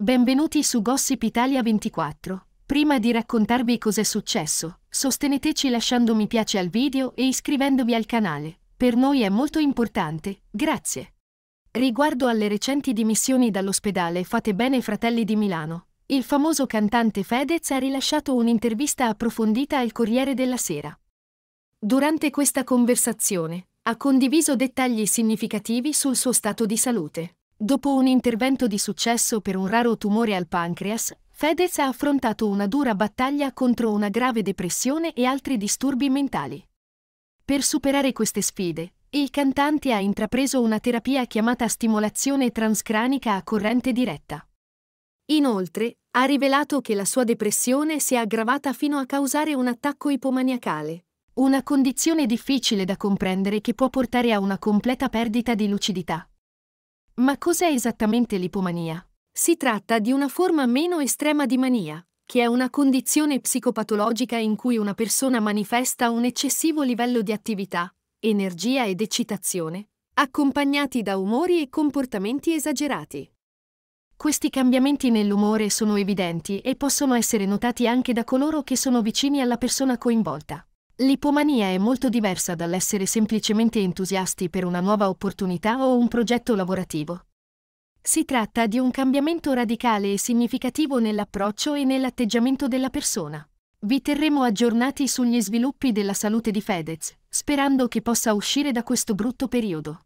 Benvenuti su Gossip Italia 24. Prima di raccontarvi cos'è successo, sosteneteci lasciando mi piace al video e iscrivendovi al canale. Per noi è molto importante, grazie. Riguardo alle recenti dimissioni dall'ospedale Fate bene fratelli di Milano, il famoso cantante Fedez ha rilasciato un'intervista approfondita al Corriere della Sera. Durante questa conversazione, ha condiviso dettagli significativi sul suo stato di salute. Dopo un intervento di successo per un raro tumore al pancreas, Fedez ha affrontato una dura battaglia contro una grave depressione e altri disturbi mentali. Per superare queste sfide, il cantante ha intrapreso una terapia chiamata stimolazione transcranica a corrente diretta. Inoltre, ha rivelato che la sua depressione si è aggravata fino a causare un attacco ipomaniacale, una condizione difficile da comprendere che può portare a una completa perdita di lucidità. Ma cos'è esattamente l'ipomania? Si tratta di una forma meno estrema di mania, che è una condizione psicopatologica in cui una persona manifesta un eccessivo livello di attività, energia ed eccitazione, accompagnati da umori e comportamenti esagerati. Questi cambiamenti nell'umore sono evidenti e possono essere notati anche da coloro che sono vicini alla persona coinvolta. L'ipomania è molto diversa dall'essere semplicemente entusiasti per una nuova opportunità o un progetto lavorativo. Si tratta di un cambiamento radicale e significativo nell'approccio e nell'atteggiamento della persona. Vi terremo aggiornati sugli sviluppi della salute di Fedez, sperando che possa uscire da questo brutto periodo.